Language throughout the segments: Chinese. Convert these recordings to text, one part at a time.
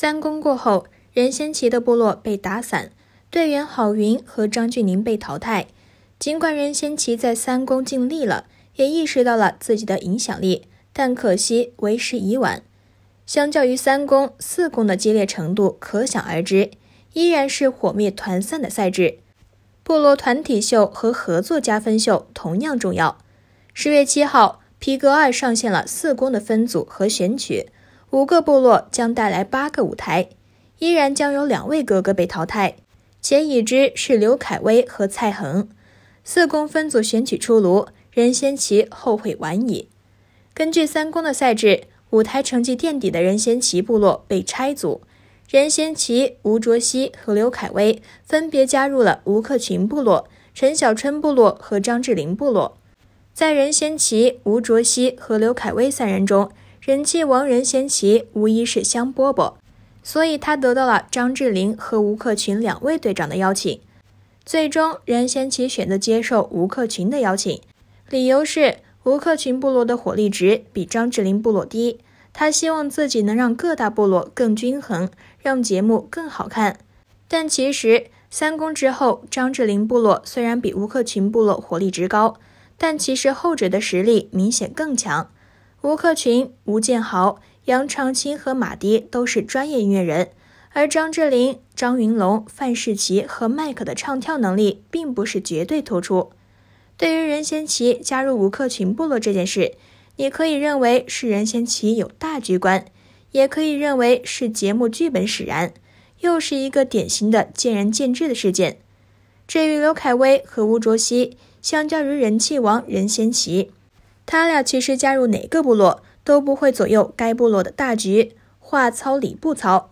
三公过后，任贤齐的部落被打散，队员郝云和张峻宁被淘汰。尽管任贤齐在三公尽力了，也意识到了自己的影响力，但可惜为时已晚。相较于三公、四公的激烈程度，可想而知，依然是火灭团散的赛制。部落团体秀和合作加分秀同样重要。十月七号皮革二上线了四公的分组和选取。五个部落将带来八个舞台，依然将有两位哥哥被淘汰，且已知是刘恺威和蔡恒。四公分组选举出炉，任贤齐后悔晚矣。根据三公的赛制，舞台成绩垫底的任贤齐部落被拆组，任贤齐、吴卓羲和刘恺威分别加入了吴克群部落、陈小春部落和张智霖部落。在任贤齐、吴卓羲和刘恺威三人中。人气王任贤齐无疑是香饽饽，所以他得到了张智霖和吴克群两位队长的邀请。最终，任贤齐选择接受吴克群的邀请，理由是吴克群部落的火力值比张智霖部落低，他希望自己能让各大部落更均衡，让节目更好看。但其实三公之后，张智霖部落虽然比吴克群部落火力值高，但其实后者的实力明显更强。吴克群、吴建豪、杨长青和马迪都是专业音乐人，而张智霖、张云龙、范世琦和迈克的唱跳能力并不是绝对突出。对于任贤齐加入吴克群部落这件事，你可以认为是任贤齐有大局观，也可以认为是节目剧本使然，又是一个典型的见仁见智的事件。至于刘恺威和吴卓羲，相较于人气王任贤齐。他俩其实加入哪个部落都不会左右该部落的大局，话糙理不糙。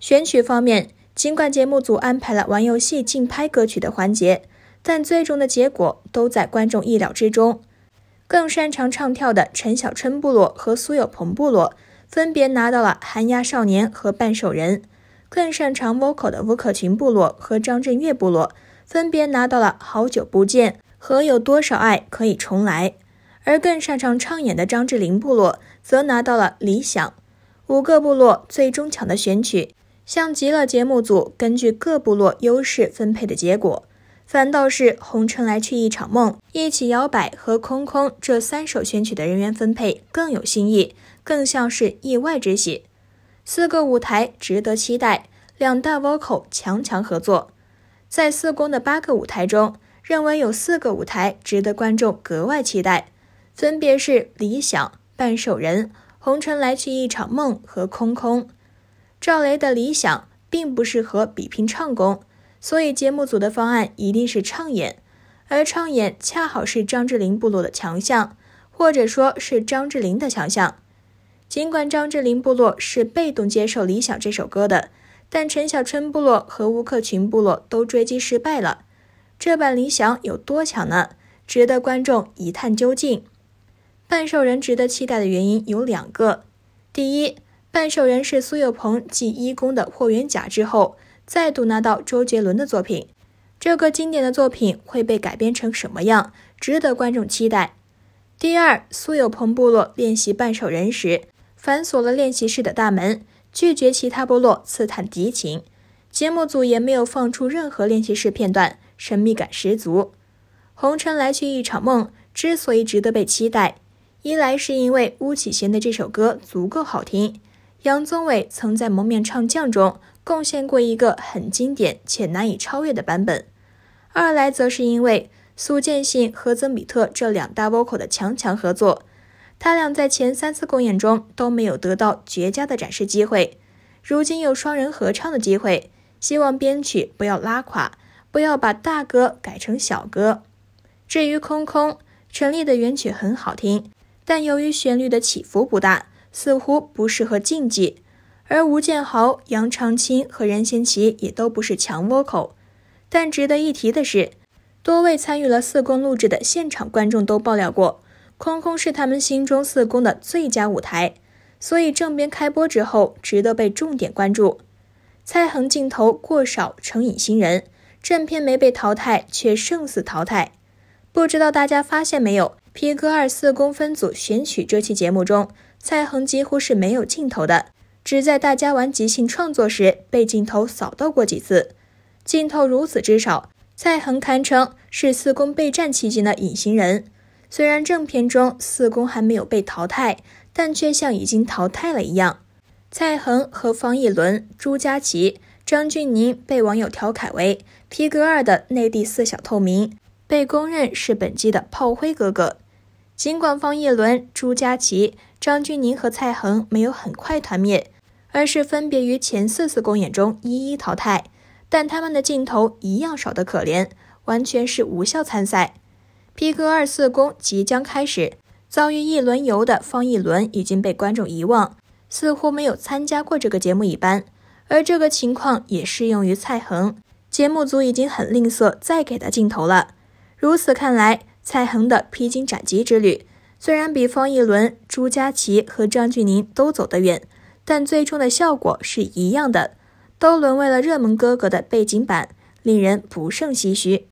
选曲方面，尽管节目组安排了玩游戏竞拍歌曲的环节，但最终的结果都在观众意料之中。更擅长唱跳的陈小春部落和苏有朋部落分别拿到了《寒鸦少年》和《半兽人》，更擅长 vocal 的吴克群部落和张震岳部落分别拿到了《好久不见》和《有多少爱可以重来》。而更擅长唱演的张智霖部落则拿到了理想五个部落最终抢的选曲，像极了节目组根据各部落优势分配的结果。反倒是《红尘来去一场梦》《一起摇摆》和《空空》这三首选曲的人员分配更有新意，更像是意外之喜。四个舞台值得期待，两大 vocal 强强合作。在四公的八个舞台中，认为有四个舞台值得观众格外期待。分别是《理想》、半兽人、红尘来去一场梦和空空。赵雷的《理想》并不适合比拼唱功，所以节目组的方案一定是唱演，而唱演恰好是张智霖部落的强项，或者说，是张智霖的强项。尽管张智霖部落是被动接受《理想》这首歌的，但陈小春部落和吴克群部落都追击失败了。这版《理想》有多强呢？值得观众一探究竟。半兽人值得期待的原因有两个，第一，半兽人是苏有朋继《一公》的《霍元甲》之后再度拿到周杰伦的作品，这个经典的作品会被改编成什么样，值得观众期待。第二，苏有朋部落练习半兽人时反锁了练习室的大门，拒绝其他部落刺探敌情，节目组也没有放出任何练习室片段，神秘感十足。红尘来去一场梦之所以值得被期待。一来是因为巫启贤的这首歌足够好听，杨宗纬曾在《蒙面唱将》中贡献过一个很经典且难以超越的版本；二来则是因为苏见信和曾比特这两大 vocal 的强强合作，他俩在前三次公演中都没有得到绝佳的展示机会，如今有双人合唱的机会，希望编曲不要拉垮，不要把大歌改成小歌。至于空空、陈丽的原曲很好听。但由于旋律的起伏不大，似乎不适合竞技。而吴建豪、杨长青和任贤齐也都不是强 vocal。但值得一提的是，多位参与了四公录制的现场观众都爆料过，空空是他们心中四公的最佳舞台，所以正片开播之后值得被重点关注。蔡恒镜头过少成隐形人，正片没被淘汰却胜似淘汰。不知道大家发现没有？P 哥二四公分组选取这期节目中，蔡恒几乎是没有镜头的，只在大家玩即兴创作时被镜头扫到过几次。镜头如此之少，蔡恒堪称是四公备战期间的隐形人。虽然正片中四公还没有被淘汰，但却像已经淘汰了一样。蔡恒和方逸伦、朱佳琪、张峻宁被网友调侃为 P 哥二的内地四小透明，被公认是本季的炮灰哥哥。尽管方逸伦、朱佳琦、张钧宁和蔡恒没有很快团灭，而是分别于前四次公演中一一淘汰，但他们的镜头一样少得可怜，完全是无效参赛。P 哥二四公即将开始，遭遇一轮游的方逸伦已经被观众遗忘，似乎没有参加过这个节目一般。而这个情况也适用于蔡恒，节目组已经很吝啬再给他镜头了。如此看来。蔡恒的披荆斩棘之旅，虽然比方逸伦、朱佳琪和张峻宁都走得远，但最终的效果是一样的，都沦为了热门哥哥的背景板，令人不胜唏嘘。